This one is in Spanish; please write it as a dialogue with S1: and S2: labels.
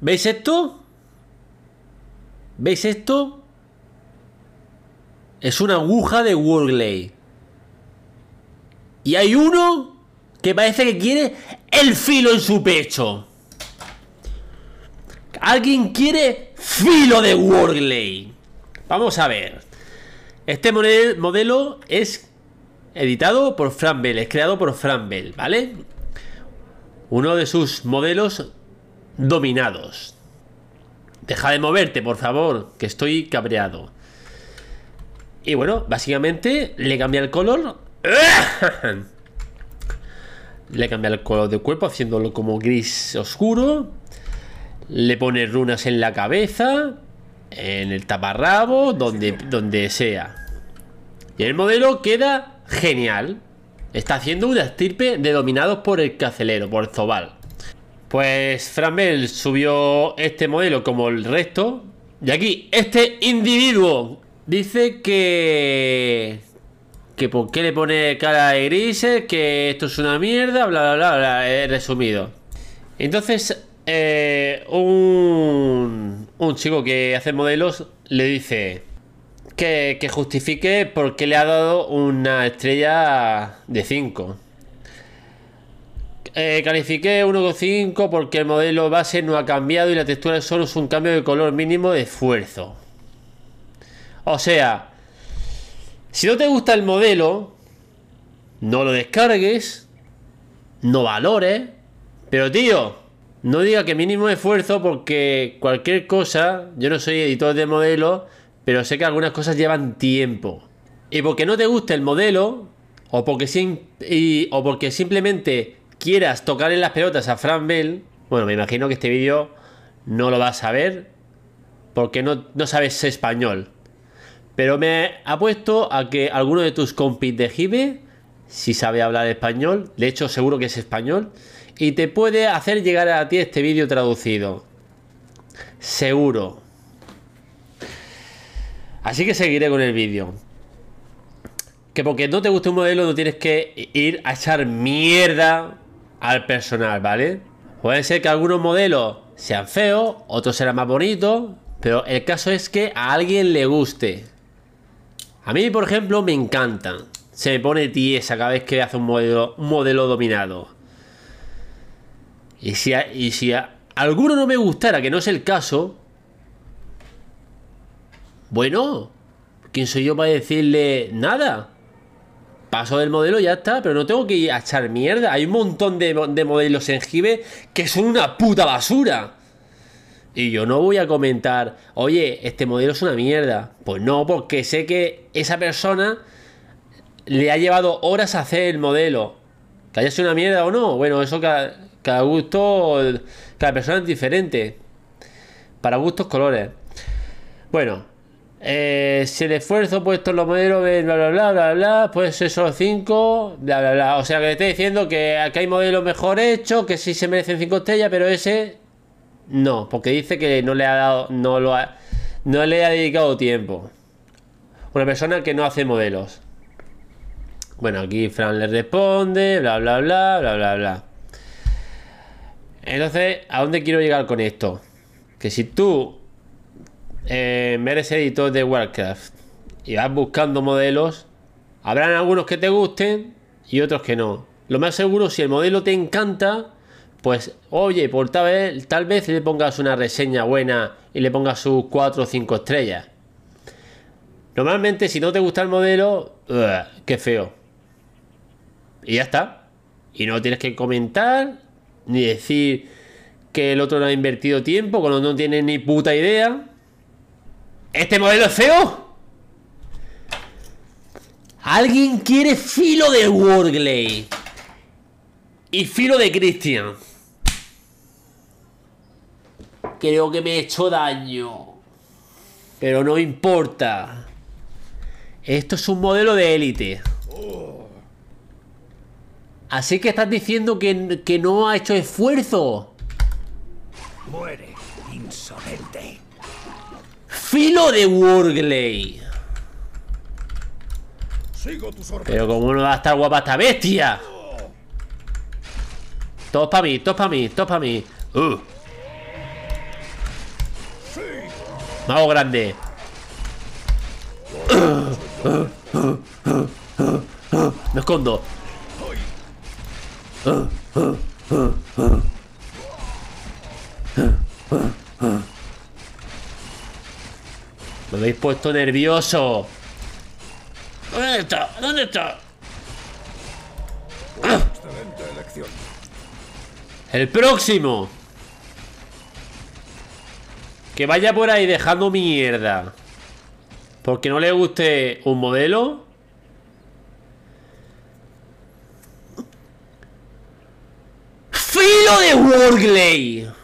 S1: ¿Veis esto? ¿Veis esto? Es una aguja de worldley Y hay uno que parece que quiere el filo en su pecho. Alguien quiere filo de worldley Vamos a ver. Este modelo es editado por Fran Bell, es creado por Fran Bell, ¿vale? Uno de sus modelos dominados. Deja de moverte, por favor, que estoy cabreado. Y bueno, básicamente le cambia el color. le cambia el color de cuerpo haciéndolo como gris oscuro. Le pone runas en la cabeza, en el taparrabo, donde, donde sea. Y el modelo queda genial. Está haciendo una estirpe de dominados por el cacelero, por el Zobal. Pues Framel subió este modelo como el resto. Y aquí, este individuo dice que. Que por qué le pone cara de grises, que esto es una mierda, bla, bla, bla, he resumido. Entonces, eh, un, chico que hace modelos le dice que, que justifique por qué le ha dado una estrella de 5 eh, califiqué 1,5 porque el modelo base no ha cambiado y la textura solo es un cambio de color mínimo de esfuerzo. O sea, si no te gusta el modelo, no lo descargues, no valores, pero tío, no diga que mínimo esfuerzo porque cualquier cosa, yo no soy editor de modelos, pero sé que algunas cosas llevan tiempo. Y porque no te gusta el modelo, o porque, o porque simplemente quieras tocar en las pelotas a Fran Bell, bueno, me imagino que este vídeo no lo vas a ver porque no, sabes español. Pero me apuesto a que alguno de tus compis de Jive si sabe hablar español, de hecho seguro que es español, y te puede hacer llegar a ti este vídeo traducido. Seguro. Así que seguiré con el vídeo. Que porque no te guste un modelo no tienes que ir a echar mierda al personal, ¿vale? Puede ser que algunos modelos sean feos, otros serán más bonitos, pero el caso es que a alguien le guste. A mí, por ejemplo, me encantan. Se me pone tiesa cada vez que hace un modelo, modelo dominado. Y si, y si a alguno no me gustara, que no es el caso, bueno, ¿quién soy yo para decirle nada? paso del modelo ya está, pero no tengo que ir a echar mierda. Hay un montón de, modelos en Jive que son una puta basura. Y yo no voy a comentar, oye, este modelo es una mierda. Pues no, porque sé que esa persona le ha llevado horas a hacer el modelo. Que haya sido una mierda o no, bueno, eso cada, cada gusto, cada persona es diferente. Para gustos, colores. Bueno, eh, si el esfuerzo puesto en los modelos bla bla bla bla bla, pues esos 5, bla bla bla. O sea que le estoy diciendo que aquí hay modelos mejor hechos, que sí se merecen 5 estrellas, pero ese no, porque dice que no le ha dado, no lo no le ha dedicado tiempo. Una persona que no hace modelos. Bueno, aquí Fran le responde, bla bla bla bla bla bla. Entonces, ¿a dónde quiero llegar con esto? Que si tú eh, editor de Warcraft y vas buscando modelos, habrán algunos que te gusten y otros que no. Lo más seguro, si el modelo te encanta, pues oye, por tal vez, le pongas una reseña buena y le pongas sus 4 o 5 estrellas. Normalmente, si no te gusta el modelo, que qué feo. Y ya está. Y no tienes que comentar ni decir que el otro no ha invertido tiempo cuando no tiene ni puta idea. ¿Este modelo es feo? Alguien quiere filo de Worgley. Y filo de Christian. Creo que me he hecho daño. Pero no importa. Esto es un modelo de élite. Así que estás diciendo que, que no ha hecho esfuerzo. Muere filo de Wurgley. Pero como no va a estar guapa esta bestia. Todos para mí, todos para mí, todos para mí. Uh. Mago grande. Me escondo. habéis puesto nervioso. ¿Dónde está? ¿Dónde está? El próximo. Que vaya por ahí dejando mierda. Porque no le guste un modelo. ¡Filo de Wargley.